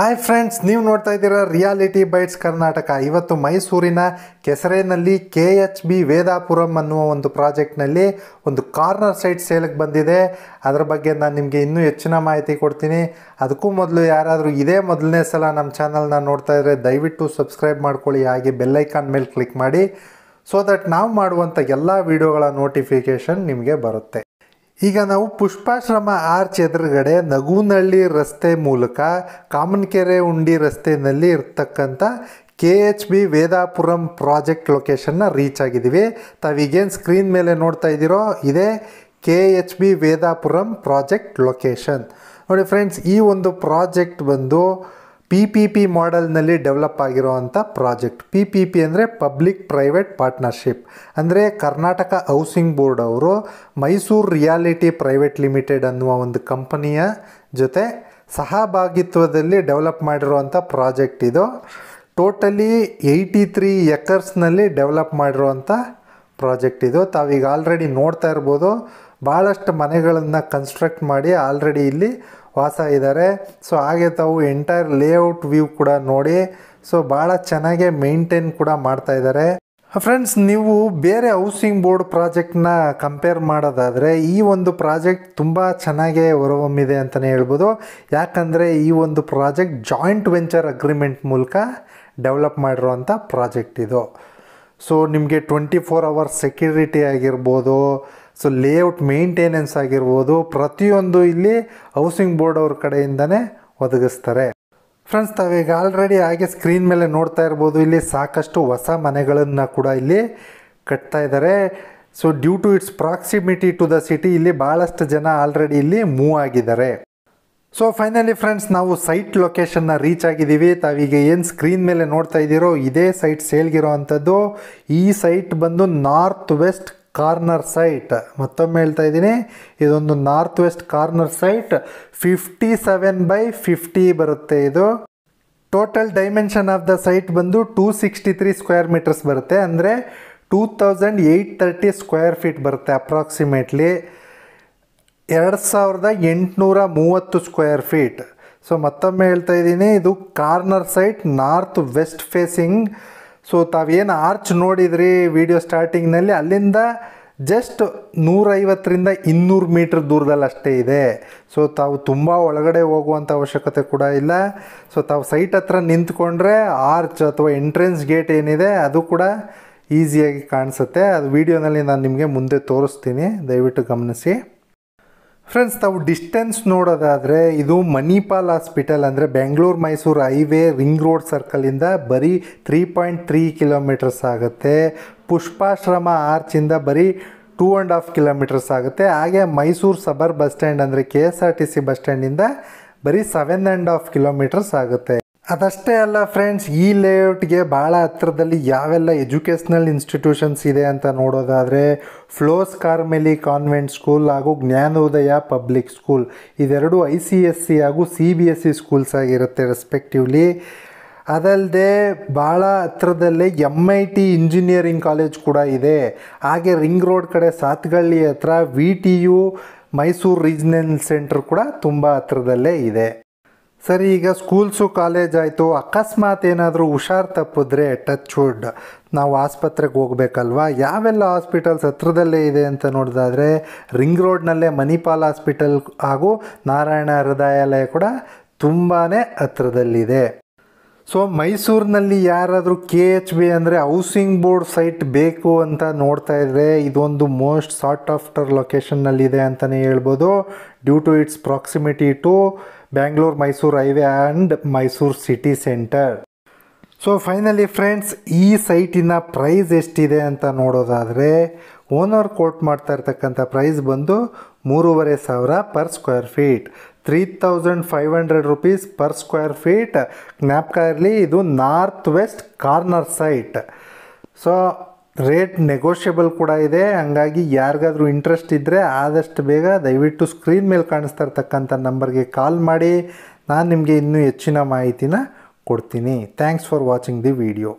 hi friends ನೀವು ನೋಡ್ತಾ ಇದ್ದೀರಾ ರಿಯಾಲಿಟಿ ಬೈಟ್ಸ್ ಕರ್ನಾಟಕ ಇವತ್ತು ಮೈಸೂರಿನ ಕೆಸರೇನಲ್ಲಿ ಕೆ ಎಚ್ ಬಿ ವೇದಾಪುರಂ ಅನ್ನುವ ಒಂದು ಪ್ರಾಜೆಕ್ಟ್ನಲ್ಲಿ ಒಂದು ಕಾರ್ನರ್ ಸೈಟ್ ಸೇಲಕ್ಕೆ ಬಂದಿದೆ ಅದರ ಬಗ್ಗೆ ನಾನು ನಿಮಗೆ ಇನ್ನೂ ಹೆಚ್ಚಿನ ಮಾಹಿತಿ ಕೊಡ್ತೀನಿ ಅದಕ್ಕೂ ಮೊದಲು ಯಾರಾದರೂ ಇದೇ ಮೊದಲನೇ ಸಲ ನಮ್ಮ ಚಾನಲ್ನ ನೋಡ್ತಾ ಇದ್ದರೆ ದಯವಿಟ್ಟು ಸಬ್ಸ್ಕ್ರೈಬ್ ಮಾಡ್ಕೊಳ್ಳಿ ಹಾಗೆ ಬೆಲ್ಲೈಕಾನ್ ಮೇಲೆ ಕ್ಲಿಕ್ ಮಾಡಿ ಸೊ ದಟ್ ನಾವು ಮಾಡುವಂಥ ಎಲ್ಲ ವೀಡಿಯೋಗಳ ನೋಟಿಫಿಕೇಷನ್ ನಿಮಗೆ ಬರುತ್ತೆ ಈಗ ನಾವು ಪುಷ್ಪಾಶ್ರಮ ಆರ್ಚ್ ಎದುರುಗಡೆ ನಗುನಹಳ್ಳಿ ರಸ್ತೆ ಮೂಲಕ ಕಾಮನ್ಕೆರೆ ಉಂಡಿ ರಸ್ತೆಯಲ್ಲಿ ಇರ್ತಕ್ಕಂಥ K H B Vedapuram project ಲೊಕೇಶನ್ನ ರೀಚ್ ಆಗಿದ್ದೀವಿ ತಾವೀಗೇನು ಸ್ಕ್ರೀನ್ ಮೇಲೆ ನೋಡ್ತಾ ಇದ್ದೀರೋ ಇದೇ K H B Vedapuram project location ನೋಡಿ ಫ್ರೆಂಡ್ಸ್ ಈ ಒಂದು ಪ್ರಾಜೆಕ್ಟ್ ಬಂದು ಪಿ ಪಿ ಪಿ ಮಾಡೆಲ್ನಲ್ಲಿ ಡೆವಲಪ್ ಆಗಿರುವಂಥ ಪ್ರಾಜೆಕ್ಟ್ ಪಿ ಪಿ ಪಿ ಅಂದರೆ ಪಬ್ಲಿಕ್ ಪ್ರೈವೇಟ್ ಪಾರ್ಟ್ನರ್ಶಿಪ್ ಅಂದರೆ ಕರ್ನಾಟಕ ಹೌಸಿಂಗ್ ಬೋರ್ಡ್ ಅವರು ಮೈಸೂರು ರಿಯಾಲಿಟಿ ಪ್ರೈವೇಟ್ ಲಿಮಿಟೆಡ್ ಅನ್ನುವ ಒಂದು ಕಂಪನಿಯ ಜೊತೆ ಸಹಭಾಗಿತ್ವದಲ್ಲಿ ಡೆವಲಪ್ ಮಾಡಿರುವಂಥ ಪ್ರಾಜೆಕ್ಟ್ ಇದು ಟೋಟಲಿ ಏಯ್ಟಿ ತ್ರೀ ಎಕರ್ಸ್ನಲ್ಲಿ ಡೆವಲಪ್ ಮಾಡಿರುವಂಥ ಪ್ರಾಜೆಕ್ಟ್ ಇದು ತಾವೀಗ ಆಲ್ರೆಡಿ ನೋಡ್ತಾ ಇರ್ಬೋದು ಭಾಳಷ್ಟು ಮನೆಗಳನ್ನು ಕನ್ಸ್ಟ್ರಕ್ಟ್ ಮಾಡಿ ಆಲ್ರೆಡಿ ಇಲ್ಲಿ ವಾಸ ಇದ್ದಾರೆ ಸೊ ಹಾಗೆ ತಾವು ಎಂಟೈರ್ ಲೇಔಟ್ ವ್ಯೂ ಕೂಡ ನೋಡಿ ಸೊ ಭಾಳ ಚೆನ್ನಾಗೆ ಮೇಂಟೈನ್ ಕೂಡ ಮಾಡ್ತಾ ಇದ್ದಾರೆ ಫ್ರೆಂಡ್ಸ್ ನೀವು ಬೇರೆ ಹೌಸಿಂಗ್ ಬೋರ್ಡ್ ಪ್ರಾಜೆಕ್ಟ್ನ ಕಂಪೇರ್ ಮಾಡೋದಾದರೆ ಈ ಒಂದು ಪ್ರಾಜೆಕ್ಟ್ ತುಂಬ ಚೆನ್ನಾಗೇ ಹೊರಹೊಮ್ಮಿದೆ ಅಂತಲೇ ಹೇಳ್ಬೋದು ಯಾಕಂದರೆ ಈ ಒಂದು ಪ್ರಾಜೆಕ್ಟ್ ಜಾಯಿಂಟ್ ವೆಂಚರ್ ಅಗ್ರಿಮೆಂಟ್ ಮೂಲಕ ಡೆವಲಪ್ ಮಾಡಿರೋವಂಥ ಪ್ರಾಜೆಕ್ಟ್ ಇದು ಸೊ ನಿಮಗೆ ಟ್ವೆಂಟಿ ಫೋರ್ ಅವರ್ಸ್ ಸೆಕ್ಯೂರಿಟಿ ಆಗಿರ್ಬೋದು ಸೊ ಲೇಔಟ್ ಮೇಂಟೆನೆನ್ಸ್ ಆಗಿರ್ಬೋದು ಪ್ರತಿಯೊಂದು ಇಲ್ಲಿ ಹೌಸಿಂಗ್ ಬೋರ್ಡ್ ಅವ್ರ ಕಡೆಯಿಂದನೇ ಒದಗಿಸ್ತಾರೆ ಫ್ರೆಂಡ್ಸ್ ತಾವೀಗ ಆಲ್ರೆಡಿ ಹಾಗೆ ಸ್ಕ್ರೀನ್ ಮೇಲೆ ನೋಡ್ತಾ ಇರ್ಬೋದು ಇಲ್ಲಿ ಸಾಕಷ್ಟು ಹೊಸ ಮನೆಗಳನ್ನು ಕೂಡ ಇಲ್ಲಿ ಕಟ್ತಾ ಇದ್ದಾರೆ so due to its proximity to the city ಇಲ್ಲಿ ಭಾಳಷ್ಟು ಜನ ಆಲ್ರೆಡಿ ಇಲ್ಲಿ ಮೂವ್ ಆಗಿದ್ದಾರೆ ಸೊ ಫೈನಲಿ ಫ್ರೆಂಡ್ಸ್ ನಾವು ಸೈಟ್ ಲೊಕೇಶನ್ನ ರೀಚ್ ಆಗಿದ್ದೀವಿ ತಾವೀಗ ಏನು ಸ್ಕ್ರೀನ್ ಮೇಲೆ ನೋಡ್ತಾ ಇದ್ದೀರೋ ಇದೇ ಸೈಟ್ ಸೇಲ್ಗಿರೋ ಅಂಥದ್ದು ಈ ಸೈಟ್ ಬಂದು ನಾರ್ತ್ ವೆಸ್ಟ್ ಕಾರ್ನರ್ ಸೈಟ್ ಮತ್ತೊಮ್ಮೆ ಹೇಳ್ತಾ ಇದ್ದೀನಿ ಇದೊಂದು north west corner site fifty seven by fifty ಬರುತ್ತೆ ಇದು total dimension of the site ಬಂದು two sixty three square metres ಬರುತ್ತೆ ಅಂದರೆ two thousand eight thirty square feet ಬರುತ್ತೆ ಅಪ್ರಾಕ್ಸಿಮೇಟ್ಲಿ ಎರಡು ಸಾವಿರದ ಎಂಟುನೂರ ಮೂವತ್ತು ಸ್ಕ್ವೇರ್ ಫೀಟ್ ಸೊ ಮತ್ತೊಮ್ಮೆ ಹೇಳ್ತಾ ಇದ್ದೀನಿ ಇದು corner site north west facing so ತಾವೇನು ಆರ್ಚ್ ನೋಡಿದ್ರಿ ವಿಡಿಯೋ ಸ್ಟಾರ್ಟಿಂಗ್ನಲ್ಲಿ ಅಲ್ಲಿಂದ ಜಸ್ಟ್ ನೂರೈವತ್ತರಿಂದ ಇನ್ನೂರು ಮೀಟ್ರ್ ದೂರದಲ್ಲಿ ಅಷ್ಟೇ ಇದೆ ಸೊ ತಾವು ತುಂಬ ಒಳಗಡೆ ಹೋಗುವಂಥ ಅವಶ್ಯಕತೆ ಕೂಡ ಇಲ್ಲ ಸೊ ತಾವು ಸೈಟ್ ಹತ್ರ ನಿಂತ್ಕೊಂಡ್ರೆ ಆರ್ಚ್ ಅಥವಾ ಎಂಟ್ರೆನ್ಸ್ ಗೇಟ್ ಏನಿದೆ ಅದು ಕೂಡ ಈಸಿಯಾಗಿ ಕಾಣಿಸುತ್ತೆ ಅದು ವಿಡಿಯೋನಲ್ಲಿ ನಾನು ನಿಮಗೆ ಮುಂದೆ ತೋರಿಸ್ತೀನಿ ದಯವಿಟ್ಟು ಗಮನಿಸಿ ಫ್ರೆಂಡ್ಸ್ ತಾವು ಡಿಸ್ಟೆನ್ಸ್ ನೋಡೋದಾದರೆ ಇದು ಮಣಿಪಾಲ್ ಹಾಸ್ಪಿಟಲ್ ಅಂದರೆ Bengaluru Mysuru highway ring road ಸರ್ಕಲಿಂದ ಬರೀ ತ್ರೀ ಪಾಯಿಂಟ್ ತ್ರೀ ಕಿಲೋಮೀಟರ್ಸ್ ಆಗುತ್ತೆ ಪುಷ್ಪಾಶ್ರಮ ಆರ್ಚಿಂದ ಬರೀ ಟೂ ಆ್ಯಂಡ್ ಹಾಫ್ ಕಿಲೋಮೀಟರ್ಸ್ ಆಗುತ್ತೆ ಹಾಗೆ ಮೈಸೂರು ಸಬರ್ ಬಸ್ ಸ್ಟ್ಯಾಂಡ್ ಅಂದರೆ K S R T C bus ಸ್ಟ್ಯಾಂಡಿಂದ ಬರೀ ಸೆವೆನ್ ಆ್ಯಂಡ್ ಹಾಫ್ ಕಿಲೋಮೀಟರ್ಸ್ ಆಗುತ್ತೆ ಅದಷ್ಟೇ ಅಲ್ಲ ಫ್ರೆಂಡ್ಸ್ ಈ ಲೇಔಟ್ಗೆ ಭಾಳ ಹತ್ರದಲ್ಲಿ ಯಾವೆಲ್ಲ ಎಜುಕೇಷ್ನಲ್ ಇನ್ಸ್ಟಿಟ್ಯೂಷನ್ಸ್ ಇದೆ ಅಂತ ನೋಡೋದಾದರೆ ಫ್ಲೋಸ್ ಕಾರ್ಮೆಲಿ ಕಾನ್ವೆಂಟ್ ಸ್ಕೂಲ್ ಹಾಗೂ ಜ್ಞಾನೋದಯ ಪಬ್ಲಿಕ್ ಸ್ಕೂಲ್ ಇದೆರಡು ಐ ಸಿ ಎಸ್ ಸಿ ಹಾಗೂ C B S C schools ಆಗಿರುತ್ತೆ ರೆಸ್ಪೆಕ್ಟಿವ್ಲಿ ಅದಲ್ಲದೆ ಭಾಳ ಹತ್ರದಲ್ಲೇ M I T engineering college ಕೂಡ ಇದೆ ಹಾಗೆ ರಿಂಗ್ ರೋಡ್ ಕಡೆ ಸಾತ್ಗಳ್ಳಿ ಹತ್ರ V T U Mysuru regional centre ಕೂಡ ತುಂಬ ಹತ್ರದಲ್ಲೇ ಇದೆ ಸರಿ ಈಗ ಸ್ಕೂಲ್ಸು ಕಾಲೇಜ್ ಆಯಿತು ಅಕಸ್ಮಾತ್ ಏನಾದರೂ ಹುಷಾರ್ ತಪ್ಪಿದ್ರೆ ಟಚ್ ವುಡ್ ನಾವು ಆಸ್ಪತ್ರೆಗೆ ಹೋಗ್ಬೇಕಲ್ವಾ ಯಾವೆಲ್ಲ ಹಾಸ್ಪಿಟಲ್ಸ್ ಹತ್ರದಲ್ಲೇ ಇದೆ ಅಂತ ನೋಡಿದಾದರೆ ರಿಂಗ್ ರೋಡ್ನಲ್ಲೇ ಮಣಿಪಾಲ್ ಹಾಸ್ಪಿಟಲ್ ಹಾಗೂ ನಾರಾಯಣ ಹೃದಯಾಲಯ ಕೂಡ ತುಂಬಾ ಹತ್ರದಲ್ಲಿದೆ ಸೊ ಮೈಸೂರಿನಲ್ಲಿ ಯಾರಾದರೂ ಕೆ ಎಚ್ ಬಿ ಅಂದರೆ ಹೌಸಿಂಗ್ ಬೋರ್ಡ್ ಸೈಟ್ ಬೇಕು ಅಂತ ನೋಡ್ತಾ ಇದ್ದರೆ ಇದೊಂದು ಮೋಸ್ಟ್ ಸಾರ್ಟ್ ಆಫ್ಟರ್ ಲೊಕೇಶನ್ನಲ್ಲಿದೆ ಅಂತಲೇ ಹೇಳ್ಬೋದು due to its proximity to Bangalore Mysuru highway and Mysuru city centre so finally friends ಈ ಸೈಟಿನ ಪ್ರೈಸ್ ಎಷ್ಟಿದೆ ಅಂತ ನೋಡೋದಾದರೆ ಓನರ್ ಕೋಟ್ ಮಾಡ್ತಾ ಇರ್ತಕ್ಕಂಥ ಪ್ರೈಸ್ ಬಂದು ಮೂರುವರೆ ಸಾವಿರ per square feet three thousand five hundred rupees per square feet ಜ್ಞಾಪಕ ಇರಲಿ ಇದು north west corner site so rate negotiable ಕೂಡ ಇದೆ ಹಂಗಾಗಿ ಯಾರಿಗಾದ್ರೂ ಇಂಟ್ರೆಸ್ಟ್ ಇದ್ದರೆ ಆದಷ್ಟು ಬೇಗ ದಯವಿಟ್ಟು ಸ್ಕ್ರೀನ್ ಮೇಲೆ ಕಾಣಿಸ್ತಾ ಇರ್ತಕ್ಕಂಥ ನಂಬರ್ಗೆ ಕಾಲ್ ಮಾಡಿ ನಾನು ನಿಮಗೆ ಇನ್ನೂ ಹೆಚ್ಚಿನ ಮಾಹಿತಿನ ಕೊಡ್ತೀನಿ thanks for watching the video